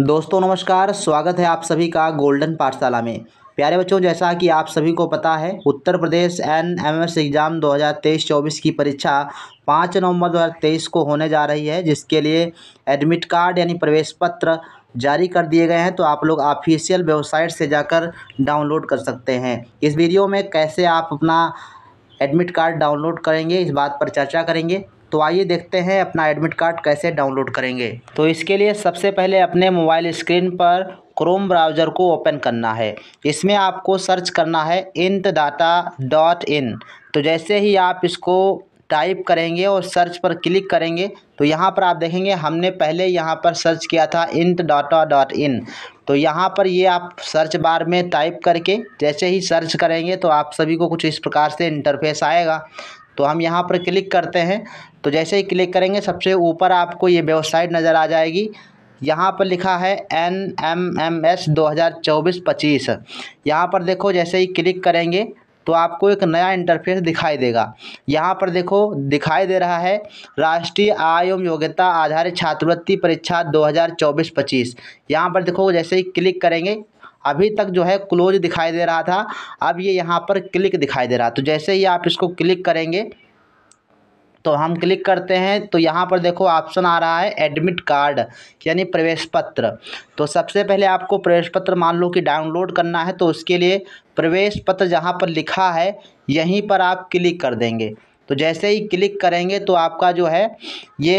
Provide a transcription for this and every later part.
दोस्तों नमस्कार स्वागत है आप सभी का गोल्डन पाठशाला में प्यारे बच्चों जैसा कि आप सभी को पता है Uttar Pradesh N M M एग्ज़ाम 2023-24 की परीक्षा 5 नवंबर 2023 को होने जा रही है जिसके लिए एडमिट कार्ड यानी प्रवेश पत्र जारी कर दिए गए हैं तो आप लोग ऑफिशियल वेबसाइट से जाकर डाउनलोड कर सकते हैं इस वीडियो में कैसे आप अपना एडमिट कार्ड डाउनलोड करेंगे इस बात पर चर्चा करेंगे तो आइए देखते हैं अपना एडमिट कार्ड कैसे डाउनलोड करेंगे तो इसके लिए सबसे पहले अपने मोबाइल स्क्रीन पर क्रोम ब्राउज़र को ओपन करना है इसमें आपको सर्च करना है इंत डाटा डॉट इन तो जैसे ही आप इसको टाइप करेंगे और सर्च पर क्लिक करेंगे तो यहाँ पर आप देखेंगे हमने पहले यहाँ पर सर्च किया था इंत डाटा डॉट इन तो यहाँ पर ये आप सर्च बार में टाइप करके जैसे ही सर्च करेंगे तो आप सभी को कुछ इस प्रकार से इंटरफेस आएगा तो हम यहाँ पर क्लिक करते हैं तो जैसे ही क्लिक करेंगे सबसे ऊपर आपको ये वेबसाइट नज़र आ जाएगी यहाँ पर लिखा है एन एम एम एस दो हज़ार चौबीस पच्चीस यहाँ पर देखो जैसे ही क्लिक करेंगे तो आपको एक नया इंटरफेस दिखाई देगा यहाँ पर देखो दिखाई दे रहा है राष्ट्रीय आय एवं योग्यता आधारित छात्रवृत्ति परीक्षा 2024-25 पच्चीस यहाँ पर देखो जैसे ही क्लिक करेंगे अभी तक जो है क्लोज दिखाई दे रहा था अब ये यहाँ पर क्लिक दिखाई दे रहा तो जैसे ही आप इसको क्लिक करेंगे तो हम क्लिक करते हैं तो यहाँ पर देखो ऑप्शन आ रहा है एडमिट कार्ड यानी प्रवेश पत्र तो सबसे पहले आपको प्रवेश पत्र मान लो कि डाउनलोड करना है तो उसके लिए प्रवेश पत्र जहाँ पर लिखा है यहीं पर आप क्लिक कर देंगे तो जैसे ही क्लिक करेंगे तो आपका जो है ये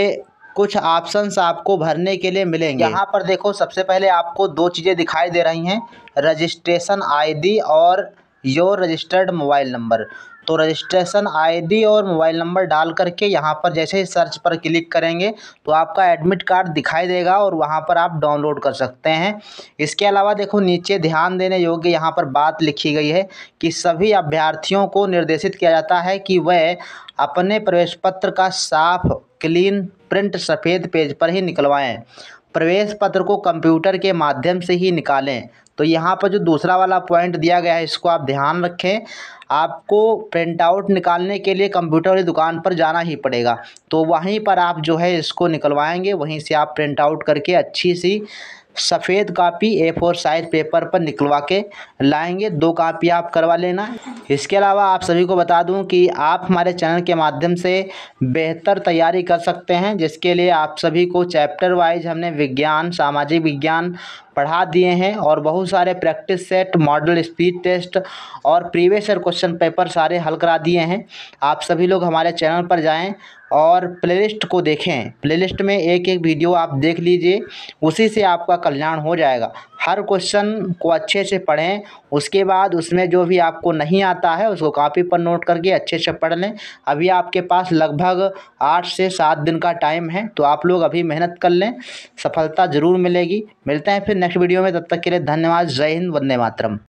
कुछ ऑप्शंस आपको भरने के लिए मिलेंगे यहाँ पर देखो सबसे पहले आपको दो चीज़ें दिखाई दे रही हैं रजिस्ट्रेशन आईडी और योर रजिस्टर्ड मोबाइल नंबर तो रजिस्ट्रेशन आईडी और मोबाइल नंबर डाल करके यहाँ पर जैसे ही सर्च पर क्लिक करेंगे तो आपका एडमिट कार्ड दिखाई देगा और वहाँ पर आप डाउनलोड कर सकते हैं इसके अलावा देखो नीचे ध्यान देने योग्य यहाँ पर बात लिखी गई है कि सभी अभ्यर्थियों को निर्देशित किया जाता है कि वह अपने प्रवेश पत्र का साफ क्लीन प्रिंट सफ़ेद पेज पर ही निकलवाएं प्रवेश पत्र को कंप्यूटर के माध्यम से ही निकालें तो यहाँ पर जो दूसरा वाला पॉइंट दिया गया है इसको आप ध्यान रखें आपको प्रिंट आउट निकालने के लिए कंप्यूटर वाली दुकान पर जाना ही पड़ेगा तो वहीं पर आप जो है इसको निकलवाएंगे वहीं से आप प्रिंट आउट करके अच्छी सी सफ़ेद copy A four size paper पर निकलवा के लाएंगे दो कापी आप करवा लेना इसके अलावा आप सभी को बता दूं कि आप हमारे चैनल के माध्यम से बेहतर तैयारी कर सकते हैं जिसके लिए आप सभी को चैप्टर वाइज हमने विज्ञान सामाजिक विज्ञान पढ़ा दिए हैं और बहुत सारे practice set model speed test और प्रीवियस क्वेश्चन पेपर सारे हल करा दिए हैं आप सभी लोग हमारे चैनल पर जाएँ और प्लेलिस्ट को देखें प्लेलिस्ट में एक एक वीडियो आप देख लीजिए उसी से आपका कल्याण हो जाएगा हर क्वेश्चन को अच्छे से पढ़ें उसके बाद उसमें जो भी आपको नहीं आता है उसको कॉपी पर नोट करके अच्छे से पढ़ लें अभी आपके पास लगभग आठ से सात दिन का टाइम है तो आप लोग अभी मेहनत कर लें सफलता ज़रूर मिलेगी मिलते हैं फिर नेक्स्ट वीडियो में तब तक के लिए धन्यवाद जय हिंद वंदे मातरम